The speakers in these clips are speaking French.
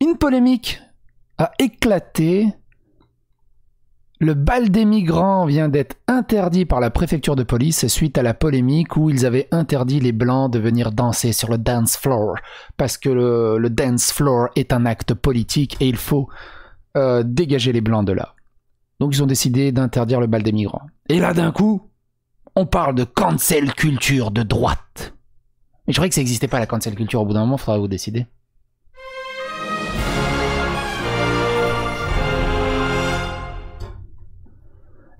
Une polémique a éclaté. Le bal des migrants vient d'être interdit par la préfecture de police suite à la polémique où ils avaient interdit les blancs de venir danser sur le dance floor parce que le, dance floor est un acte politique et il faut euh, dégager les blancs de là. Donc ils ont décidé d'interdire le bal des migrants. Et là d'un coup, on parle de cancel culture de droite. Mais je croyais que ça n'existait pas la cancel culture au bout d'un moment, faudra vous décider.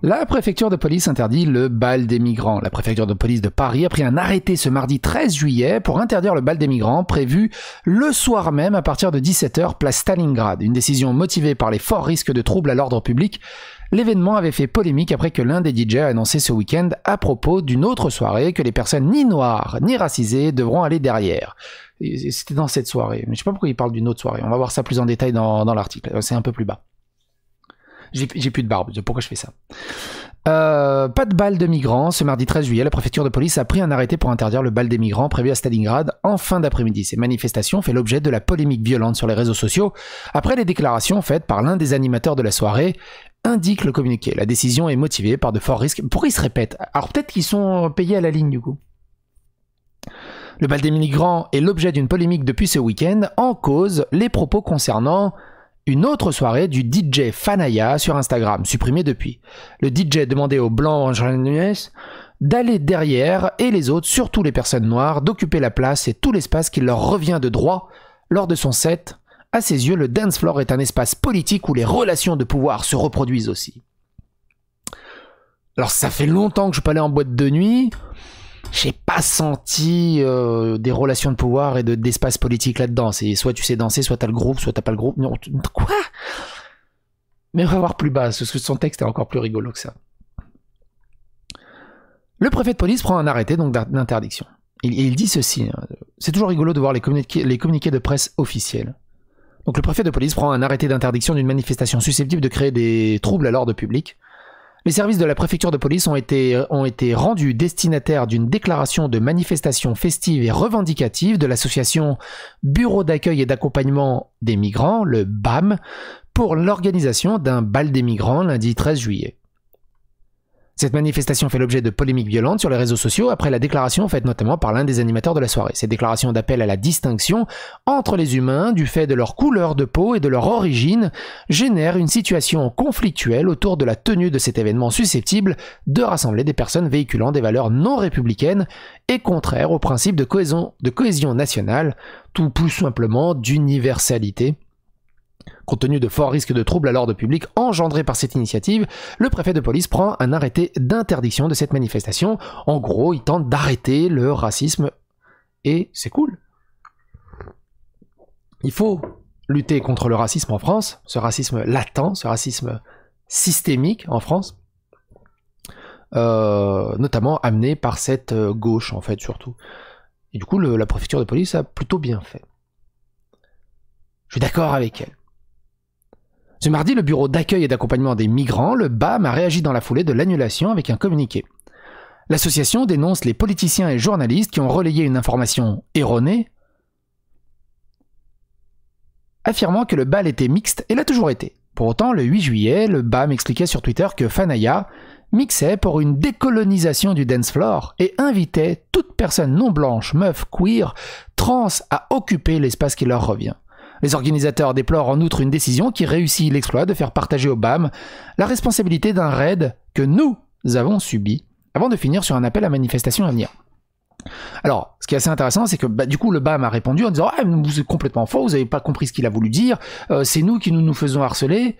La préfecture de police interdit le bal des migrants. La préfecture de police de Paris a pris un arrêté ce mardi 13 juillet pour interdire le bal des migrants prévu le soir même à partir de 17h place Stalingrad. Une décision motivée par les forts risques de troubles à l'ordre public. L'événement avait fait polémique après que l'un des DJ a annoncé ce week-end à propos d'une autre soirée que les personnes ni noires ni racisées devront aller derrière. C'était dans cette soirée. Mais je sais pas pourquoi il parle d'une autre soirée. On va voir ça plus en détail dans, dans l'article. C'est un peu plus bas. J'ai plus de barbe, pourquoi je fais ça euh, Pas de bal de migrants. Ce mardi 13 juillet, la préfecture de police a pris un arrêté pour interdire le bal des migrants prévu à Stalingrad en fin d'après-midi. Ces manifestations fait l'objet de la polémique violente sur les réseaux sociaux après les déclarations faites par l'un des animateurs de la soirée indique le communiqué. La décision est motivée par de forts risques. Pourquoi ils se répètent Alors peut-être qu'ils sont payés à la ligne du coup. Le bal des migrants est l'objet d'une polémique depuis ce week-end en cause les propos concernant une autre soirée du DJ Fanaya sur Instagram, supprimée depuis. Le DJ demandait aux blancs d'aller derrière et les autres, surtout les personnes noires, d'occuper la place et tout l'espace qui leur revient de droit lors de son set. À ses yeux, le dance floor est un espace politique où les relations de pouvoir se reproduisent aussi. Alors ça fait longtemps que je suis pas allé en boîte de nuit j'ai pas senti euh, des relations de pouvoir et de d'espace politique là-dedans. C'est soit tu sais danser, soit t'as le groupe, soit t'as pas le groupe. quoi Mais on va voir plus bas, son texte est encore plus rigolo que ça. Le préfet de police prend un arrêté donc d'interdiction. Il, il, dit ceci. Hein. C'est toujours rigolo de voir les, les communiqués de presse officiels. Donc le préfet de police prend un arrêté d'interdiction d'une manifestation susceptible de créer des troubles à l'ordre public les services de la préfecture de police ont été, euh, ont été rendus destinataires d'une déclaration de manifestation festive et revendicative de l'association Bureau d'accueil et d'accompagnement des migrants, le BAM, pour l'organisation d'un bal des migrants lundi 13 juillet. Cette manifestation fait l'objet de polémiques violentes sur les réseaux sociaux après la déclaration faite notamment par l'un des animateurs de la soirée. Ces déclarations d'appel à la distinction entre les humains du fait de leur couleur de peau et de leur origine génèrent une situation conflictuelle autour de la tenue de cet événement susceptible de rassembler des personnes véhiculant des valeurs non républicaines et contraires au principe de cohésion, de cohésion nationale, tout plus simplement d'universalité Compte tenu de forts risques de troubles à l'ordre public engendrés par cette initiative, le préfet de police prend un arrêté d'interdiction de cette manifestation. En gros, il tente d'arrêter le racisme et c'est cool. Il faut lutter contre le racisme en France, ce racisme latent, ce racisme systémique en France, euh, notamment amené par cette euh, gauche en fait surtout. Et du coup, la préfecture de police a plutôt bien fait. Je suis d'accord avec elle. Ce mardi, le bureau d'accueil et d'accompagnement des migrants, le BAM, a réagi dans la foulée de l'annulation avec un communiqué. L'association dénonce les politiciens et journalistes qui ont relayé une information erronée, affirmant que le bal était mixte et l'a toujours été. Pour autant, le 8 juillet, le BAM expliquait sur Twitter que Fanaya mixait pour une décolonisation du dance floor et invitait toute personne non blanche, meuf, queer, trans à occuper l'espace qui leur revient. Les organisateurs déplorent en outre une décision qui réussit l'exploit de faire partager au BAM la responsabilité d'un raid que nous avons subi, avant de finir sur un appel à manifestation à venir. Alors, ce qui est assez intéressant, c'est que bah, du coup, le BAM a répondu en disant Ah, vous êtes complètement faux, vous n'avez pas compris ce qu'il a voulu dire, euh, c'est nous qui nous, nous faisons harceler.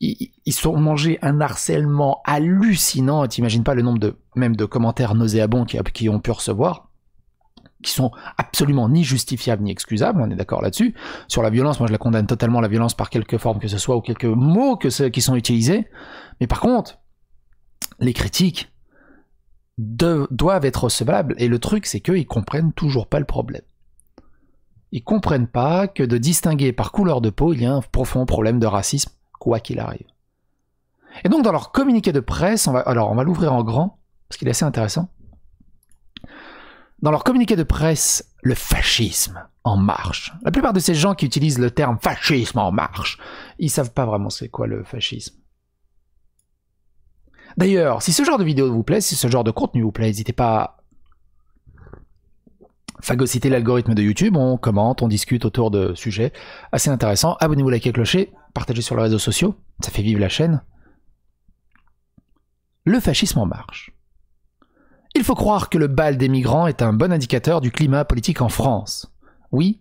Ils, sont mangés un harcèlement hallucinant, t'imagines pas le nombre de, même de commentaires nauséabonds qu'ils qui ont pu recevoir qui sont absolument ni justifiables ni excusables, on est d'accord là-dessus. Sur la violence, moi je la condamne totalement, la violence par quelque forme que ce soit ou quelques mots que ce, qui sont utilisés. Mais par contre, les critiques de, doivent être recevables et le truc c'est qu'ils comprennent toujours pas le problème. Ils comprennent pas que de distinguer par couleur de peau, il y a un profond problème de racisme, quoi qu'il arrive. Et donc dans leur communiqué de presse, on va, alors on va l'ouvrir en grand, parce qu'il est assez intéressant dans leur communiqué de presse le fascisme en marche. La plupart de ces gens qui utilisent le terme fascisme en marche, ils savent pas vraiment c'est quoi le fascisme. D'ailleurs, si ce genre de vidéo vous plaît, si ce genre de contenu vous plaît, n'hésitez pas à phagocyter l'algorithme de YouTube, on commente, on discute autour de sujets assez intéressants. Abonnez-vous, likez, clocher, partagez sur les réseaux sociaux, ça fait vivre la chaîne. Le fascisme en marche. Il faut croire que le bal des migrants est un bon indicateur du climat politique en France. Oui,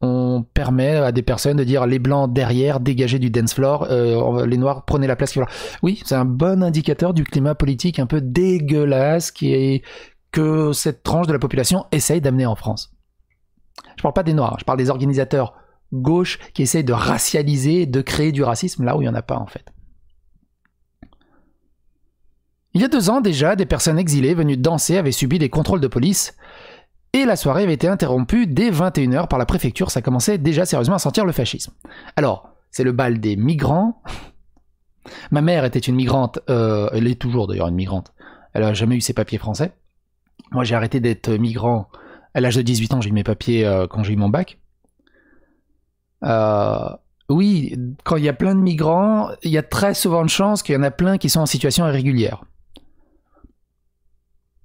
on permet à des personnes de dire les blancs derrière, dégagez du dance floor, euh, les noirs prenez la place. Oui, c'est un bon indicateur du climat politique un peu dégueulasse que cette tranche de la population essaye d'amener en France. Je parle pas des noirs, je parle des organisateurs gauche qui essayent de racialiser, de créer du racisme là où il n'y en a pas en fait. Il y a deux ans déjà, des personnes exilées venues danser avaient subi des contrôles de police et la soirée avait été interrompue dès 21h par la préfecture, ça commençait déjà sérieusement à sentir le fascisme. Alors, c'est le bal des migrants. Ma mère était une migrante, euh, elle est toujours d'ailleurs une migrante, elle n'a jamais eu ses papiers français. Moi j'ai arrêté d'être migrant à l'âge de 18 ans, j'ai eu mes papiers euh, quand j'ai eu mon bac. Euh, oui, quand il y a plein de migrants, il y a très souvent de chances qu'il y en a plein qui sont en situation irrégulière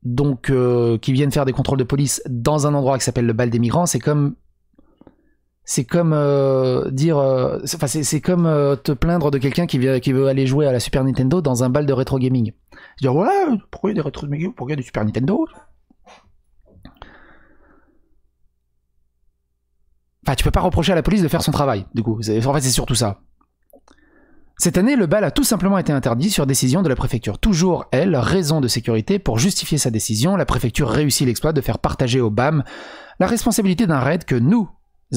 donc euh, qui viennent faire des contrôles de police dans un endroit qui s'appelle le bal des migrants, c'est comme c'est comme euh, dire euh, c'est comme te plaindre de quelqu'un qui, veut aller jouer à la Super Nintendo dans un bal de rétro gaming. Dire ouais, pourquoi il y a des rétro du Super Nintendo Enfin, tu peux pas reprocher à la police de faire son travail, du coup. En c'est surtout ça. Cette année, le bal a tout simplement été interdit sur décision de la préfecture. Toujours, elle, raison de sécurité, pour justifier sa décision, la préfecture réussit l'exploit de faire partager au BAM la responsabilité d'un raid que nous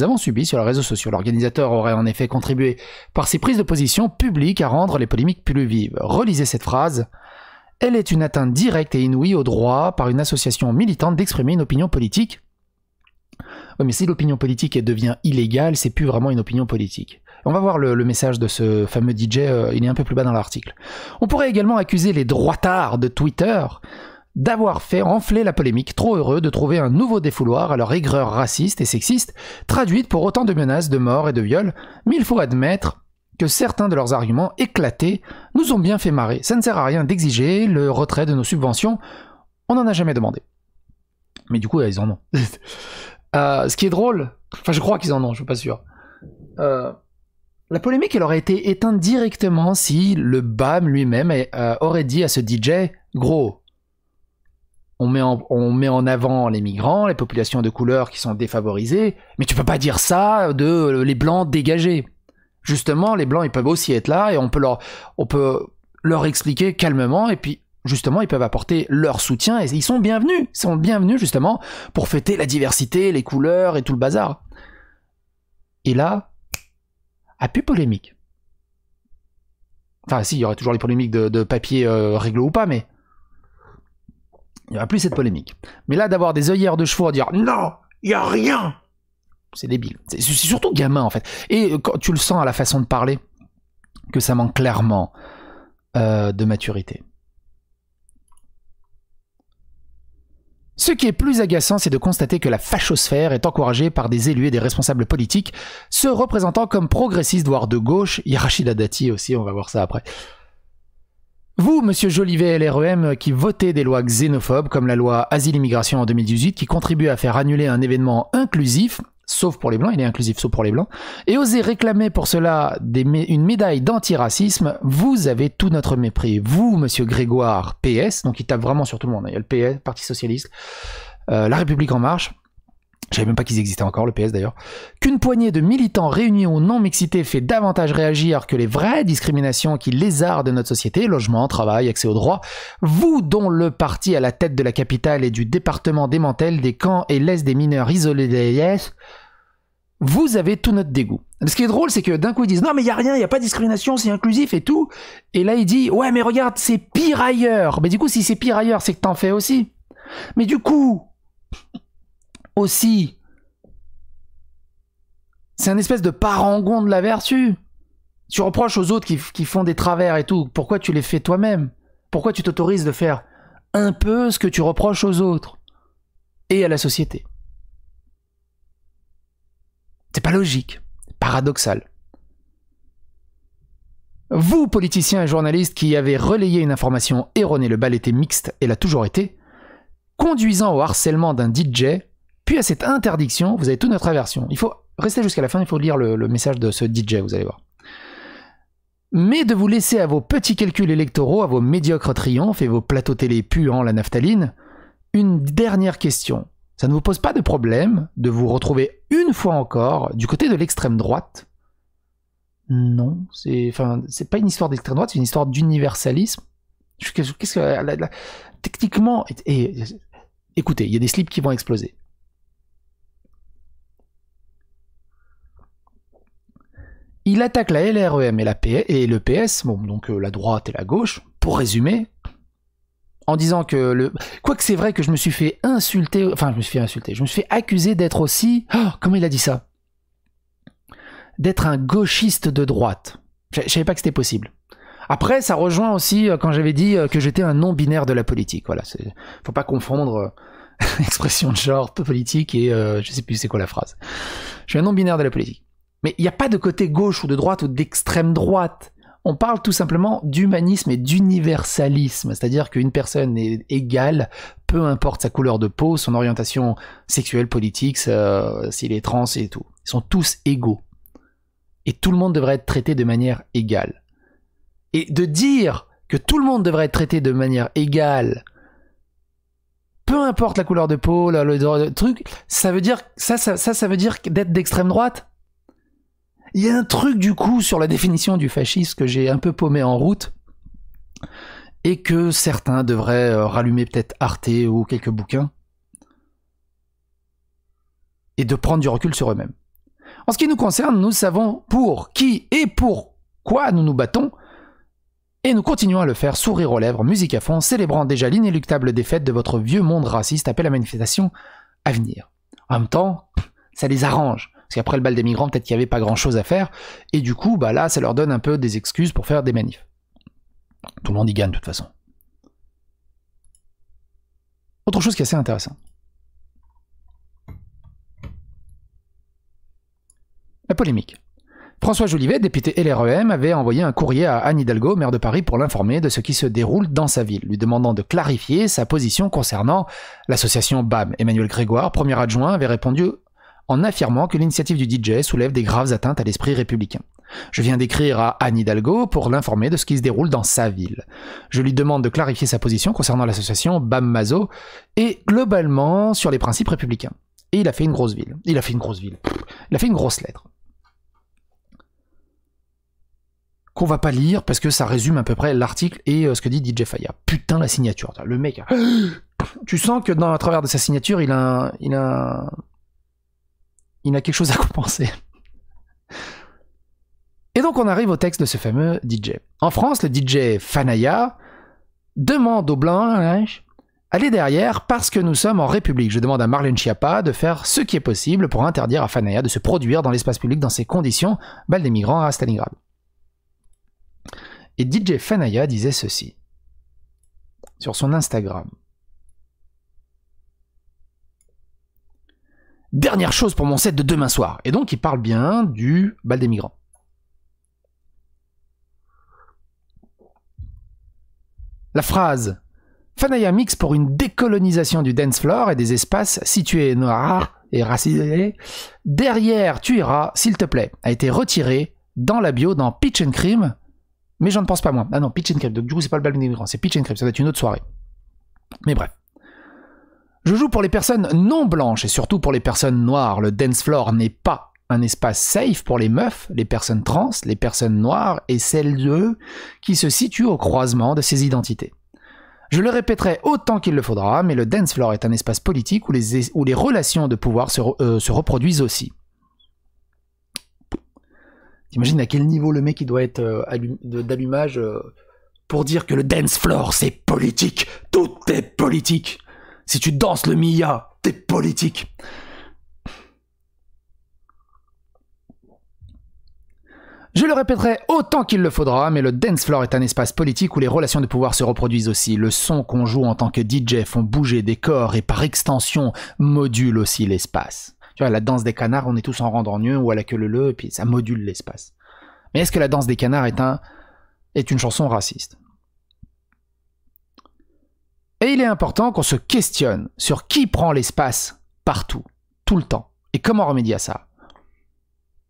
avons subi sur les réseaux sociaux. L'organisateur aurait en effet contribué par ses prises de position publiques à rendre les polémiques plus vives. Relisez cette phrase. Elle est une atteinte directe et inouïe au droit par une association militante d'exprimer une opinion politique. Oui, oh, mais si l'opinion politique devient illégale, c'est plus vraiment une opinion politique. On va voir le, message de ce fameux DJ, euh, il est un peu plus bas dans l'article. On pourrait également accuser les droitards de Twitter d'avoir fait enfler la polémique, trop heureux de trouver un nouveau défouloir à leur aigreur raciste et sexiste, traduite pour autant de menaces, de morts et de viols, mais il faut admettre que certains de leurs arguments éclatés nous ont bien fait marrer. Ça ne sert à rien d'exiger le retrait de nos subventions, on n'en a jamais demandé. Mais du coup, euh, ils en ont. Euh, ce qui est drôle, enfin je crois qu'ils en ont, je ne suis pas sûr. La polémique, elle aurait été éteinte directement si le BAM lui-même euh, aurait dit à ce DJ, gros, on met, en, on met en avant les migrants, les populations de couleur qui sont défavorisées, mais tu peux pas dire ça de euh, les blancs dégagés. Justement, les blancs, ils peuvent aussi être là et on peut leur, on peut leur expliquer calmement et puis justement, ils peuvent apporter leur soutien et ils sont bienvenus. Ils sont bienvenus justement pour fêter la diversité, les couleurs et tout le bazar. Et là, a plus polémique. Enfin, si, il y aurait toujours les polémiques de, papier euh, ou pas, mais il n'y aura plus cette polémique. Mais là, d'avoir des œillères de chevaux à dire non, il n'y a rien, c'est débile. C'est surtout gamin en fait. Et euh, quand tu le sens à la façon de parler, que ça manque clairement euh, de maturité. Ce qui est plus agaçant, c'est de constater que la fachosphère est encouragée par des élus et des responsables politiques, se représentant comme progressistes, voire de gauche, Rachida Dati aussi, on va voir ça après. Vous, monsieur Jolivet LREM, qui votez des lois xénophobes comme la loi Asile-Immigration en 2018, qui contribue à faire annuler un événement inclusif, sauf pour les blancs, il est inclusif sauf pour les blancs, et oser réclamer pour cela une médaille d'antiracisme, vous avez tout notre mépris. Vous, monsieur Grégoire, PS, donc il tape vraiment sur tout le monde, hein. il y a le PS, Parti Socialiste, euh, La République En Marche, je savais même pas qu'ils existaient encore, le PS d'ailleurs, qu'une poignée de militants réunis ou non mixités fait davantage réagir que les vraies discriminations qui lézardent notre société, logement, travail, accès aux droits, vous dont le parti à la tête de la capitale et du département démantèle des camps et laisse des mineurs isolés des vous avez tout notre dégoût. Ce qui est drôle, c'est que d'un coup ils disent non mais il n'y a rien, il n'y a pas de discrimination, c'est inclusif et tout. Et là il dit ouais mais regarde c'est pire ailleurs. Mais du coup si c'est pire ailleurs, c'est que t'en fais aussi. Mais du coup aussi. C'est un espèce de parangon de la vertu. Tu reproches aux autres qui, qui font des travers et tout. Pourquoi tu les fais toi-même Pourquoi tu t'autorises de faire un peu ce que tu reproches aux autres et à la société C'est pas logique, paradoxal. Vous, politiciens et journalistes qui avez relayé une information erronée, le bal était mixte et l'a toujours été, conduisant au harcèlement d'un DJ à cette interdiction, vous avez toute notre aversion. Il faut rester jusqu'à la fin, il faut lire le, message de ce DJ, vous allez voir. Mais de vous laisser à vos petits calculs électoraux, à vos médiocres triomphes et vos plateaux télé puants la naphtaline, une dernière question. Ça ne vous pose pas de problème de vous retrouver une fois encore du côté de l'extrême droite Non, c'est enfin, c'est pas une histoire d'extrême droite, c'est une histoire d'universalisme. Qu'est-ce que techniquement écoutez, il y a des slips qui vont exploser. Il attaque la LREM et, la et le PS, donc euh, la droite et la gauche, pour résumer, en disant que le. Quoique c'est vrai que je me suis fait insulter, enfin je me suis fait insulter, je me suis fait accuser d'être aussi. Oh, comment il a dit ça D'être un gauchiste de droite. Je, ne savais pas que c'était possible. Après, ça rejoint aussi euh, quand j'avais dit euh, que j'étais un non-binaire de la politique. Voilà, faut pas confondre expression de genre politique et je sais plus c'est quoi la phrase. Je suis un non-binaire de la politique. Mais il n'y a pas de côté gauche ou de droite ou d'extrême droite. On parle tout simplement d'humanisme et d'universalisme, c'est-à-dire qu'une personne est égale, peu importe sa couleur de peau, son orientation sexuelle, politique, s'il est trans et tout. Ils sont tous égaux. Et tout le monde devrait être traité de manière égale. Et de dire que tout le monde devrait être traité de manière égale, peu importe la couleur de peau, le, truc, ça veut dire ça, ça, ça veut dire d'être d'extrême droite il y a un truc du coup sur la définition du fascisme que j'ai un peu paumé en route et que certains devraient euh, rallumer peut-être Arte ou quelques bouquins et de prendre du recul sur eux-mêmes. En ce qui nous concerne, nous savons pour qui et pour quoi nous nous battons et nous continuons à le faire, sourire aux lèvres, musique à fond, célébrant déjà l'inéluctable défaite de votre vieux monde raciste appelé la manifestation à venir. En même temps, ça les arrange. Parce qu'après le bal des migrants, peut-être qu'il n'y avait pas grand-chose à faire. Et du coup, bah là, ça leur donne un peu des excuses pour faire des manifs. Tout le monde y gagne de toute façon. Autre chose qui est assez intéressant. La polémique. François Jolivet, député LREM, avait envoyé un courrier à Anne Hidalgo, maire de Paris, pour l'informer de ce qui se déroule dans sa ville, lui demandant de clarifier sa position concernant l'association BAM. Emmanuel Grégoire, premier adjoint, avait répondu en affirmant que l'initiative du DJ soulève des graves atteintes à l'esprit républicain. Je viens d'écrire à Anne Hidalgo pour l'informer de ce qui se déroule dans sa ville. Je lui demande de clarifier sa position concernant l'association Bam Mazo et globalement sur les principes républicains. Et il a fait une grosse ville. Il a fait une grosse ville. Il a fait une grosse lettre. qu'on va pas lire parce que ça résume à peu près l'article et euh, ce que dit DJ Faya. Putain la signature, le mec. Hein. Tu sens que dans à travers de sa signature, il a, il a il a quelque chose à compenser. Et donc on arrive au texte de ce fameux DJ. En France, le DJ Fanaya demande au blanc hein, allez derrière parce que nous sommes en République. Je demande à Marlène Schiappa de faire ce qui est possible pour interdire à Fanaya de se produire dans l'espace public dans ces conditions, balle des migrants à Stalingrad. Et DJ Fanaya disait ceci sur son Instagram. Dernière chose pour mon set de demain soir. Et donc, il parle bien du bal des migrants. La phrase Fanaya Mix pour une décolonisation du dance floor et des espaces situés noirs et racisés. Derrière, tu iras, s'il te plaît, a été retirée dans la bio dans Pitch and Cream, mais j'en pense pas moins. Ah non, Pitch and Cream, donc du coup, c'est pas le bal des migrants, c'est Pitch and Cream, ça va être une autre soirée. Mais bref. Je joue pour les personnes non blanches et surtout pour les personnes noires. Le dance floor n'est pas un espace safe pour les meufs, les personnes trans, les personnes noires et celles d'eux qui se situent au croisement de ces identités. Je le répéterai autant qu'il le faudra, mais le dance floor est un espace politique où les, relations de pouvoir euh, se, reproduisent aussi. T'imagines à quel niveau le mec il doit être euh, d'allumage euh, pour dire que le dance floor c'est politique, tout est politique. Si tu danses le Mia, t'es politique. Je le répéterai autant qu'il le faudra, mais le dance floor est un espace politique où les relations de pouvoir se reproduisent aussi. Le son qu'on joue en tant que DJ font bouger des corps et par extension module aussi l'espace. Tu vois, la danse des canards, on est tous en mieux ou à la queue le leu et puis ça module l'espace. Mais est-ce que la danse des canards est, un, est une chanson raciste et il est important qu'on se questionne sur qui prend l'espace partout, tout le temps, et comment remédier à ça.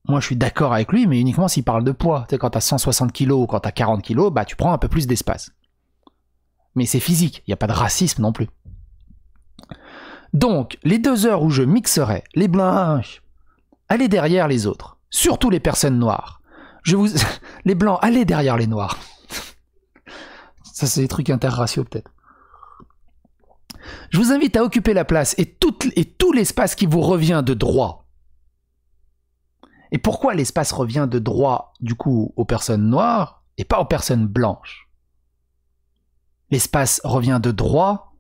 Moi, je suis d'accord avec lui, mais uniquement s'il parle de poids. Tu sais, quand t'as 160 kg ou quand t'as 40 kg, bah tu prends un peu plus d'espace. Mais c'est physique, il n'y a pas de racisme non plus. Donc, les deux heures où je mixerai les blancs, allez derrière les autres, surtout les personnes noires. Je vous... Les blancs, allez derrière les noirs. Ça, c'est des trucs interraciaux peut-être je vous invite à occuper la place et tout, et tout l'espace qui vous revient de droit. Et pourquoi l'espace revient de droit, du coup, aux personnes noires et pas aux personnes blanches L'espace revient de droit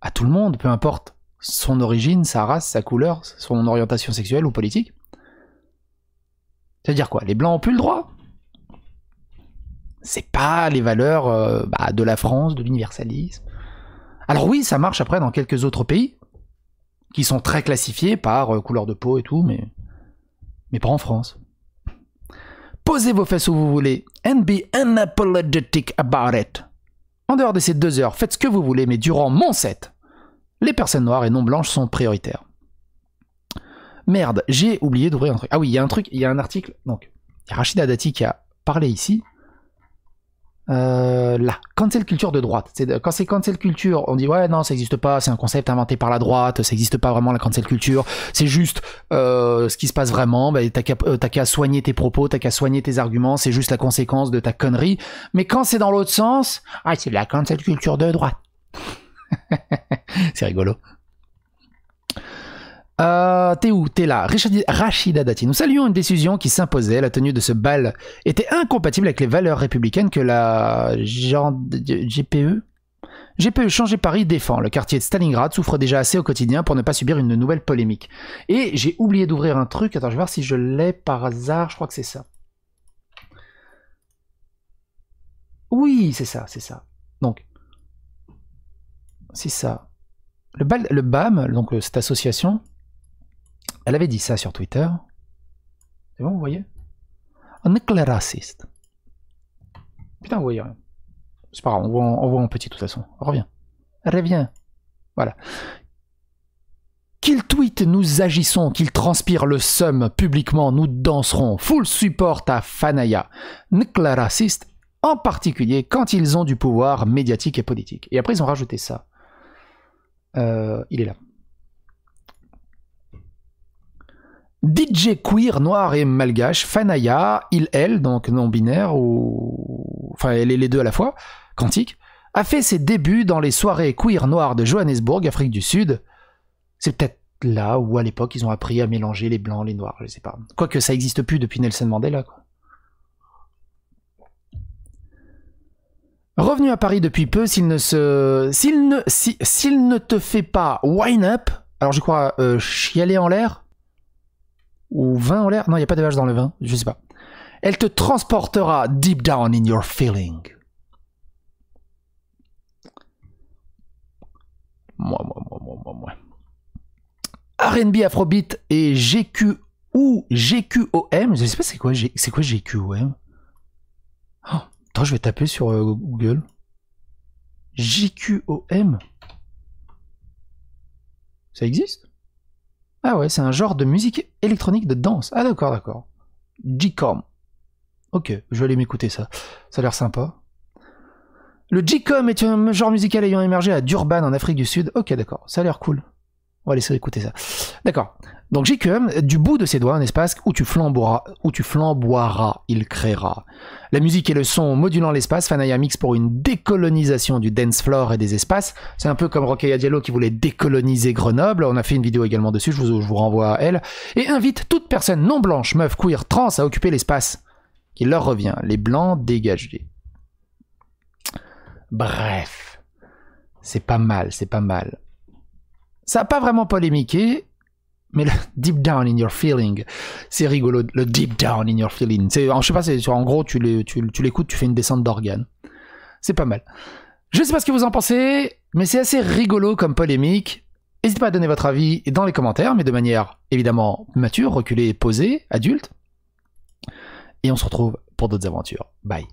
à tout le monde, peu importe son origine, sa race, sa couleur, son orientation sexuelle ou politique. C'est-à-dire quoi Les blancs ont plus le droit C'est pas les valeurs euh, bah, de la France, de l'universalisme, alors oui, ça marche après dans quelques autres pays, qui sont très classifiés par euh, couleur de peau et tout, mais, mais pas en France. Posez vos fesses où vous voulez, and be unapologetic about it. En dehors de ces deux heures, faites ce que vous voulez, mais durant mon set, les personnes noires et non blanches sont prioritaires. Merde, j'ai oublié d'ouvrir un truc. Ah oui, il y a un truc, il y a un article. Donc, il y a Rachida Dati qui a parlé ici euh, là, cancel culture de droite. C'est, quand c'est cancel culture, on dit ouais non ça n'existe pas, c'est un concept inventé par la droite, ça n'existe pas vraiment la cancel culture, c'est juste euh, ce qui se passe vraiment, bah, euh, t'as, qu'à, soigner tes propos, t'as qu'à soigner tes arguments, c'est juste la conséquence de ta connerie. Mais quand c'est dans l'autre sens, ah c'est de la cancel culture de droite. c'est rigolo. Euh, t'es où T'es là. Rachida Dati. Nous saluons une décision qui s'imposait. La tenue de ce bal était incompatible avec les valeurs républicaines que la GPE GPE e, Changer Paris défend. Le quartier de Stalingrad souffre déjà assez au quotidien pour ne pas subir une nouvelle polémique. Et j'ai oublié d'ouvrir un truc. Attends, je vais voir si je l'ai par hasard. Je crois que c'est ça. Oui, c'est ça, c'est ça. Donc, c'est ça. Le, BAL, le BAM, donc euh, cette association, elle avait dit ça sur Twitter. C'est bon, vous voyez Un éclair raciste. Putain, vous voyez rien. C'est pas grave, on voit, en, petit de toute façon. Reviens. Reviens. Voilà. Qu'il tweet, nous agissons, qu'il transpire le seum publiquement, nous danserons. Full support à Fanaya. Nicolas raciste, en particulier quand ils ont du pouvoir médiatique et politique. Et après, ils ont rajouté ça. Euh, il est là. DJ queer noir et malgache, Fanaya, il, elle, donc non binaire, ou... enfin elle est les deux à la fois, quantique, a fait ses débuts dans les soirées queer noires de Johannesburg, Afrique du Sud. C'est peut-être là où à l'époque ils ont appris à mélanger les blancs, les noirs, je sais pas. Quoique ça existe plus depuis Nelson Mandela. Quoi. Revenu à Paris depuis peu, s'il ne se, s'il ne, s'il ne te fait pas wine up, alors je crois euh, chialer en l'air, ou vin en l'air. Non, il n'y a pas de vache dans le vin, je sais pas. Elle te transportera deep down in your feeling. Moi, moi, moi, moi, moi, moi. RB Afrobeat et GQ ou GQOM. Je sais pas c'est quoi, c'est quoi GQOM. Oh, attends, je vais taper sur euh, Google. GQOM. Ça existe ah ouais, c'est un genre de musique électronique de danse. Ah d'accord, d'accord. G-Com. Ok, je vais aller m'écouter ça. Ça a l'air sympa. Le G-Com est un genre musical ayant émergé à Durban en Afrique du Sud. Ok, d'accord, ça a l'air cool. On va laisser écouter ça. D'accord. Donc que du bout de ses doigts, un espace où tu flamboiras, où tu flamboiras, il créera. La musique et le son modulant l'espace, Fanaya Mix pour une décolonisation du dance floor et des espaces. C'est un peu comme Rokhaya Diallo qui voulait décoloniser Grenoble. On a fait une vidéo également dessus, je vous, je vous renvoie à elle. Et invite toute personne non blanche, meuf, queer, trans à occuper l'espace qui leur revient. Les blancs dégagés. Bref. C'est pas mal, c'est pas mal. Ça n'a pas vraiment polémiqué, mais le deep down in your feeling, c'est rigolo, le deep down in your feeling. je sais pas, en gros, tu, l'écoutes, tu fais une descente d'organes. C'est pas mal. Je sais pas ce que vous en pensez, mais c'est assez rigolo comme polémique. N'hésitez pas à donner votre avis dans les commentaires, mais de manière évidemment mature, reculée, posée, adulte. Et on se retrouve pour d'autres aventures. Bye.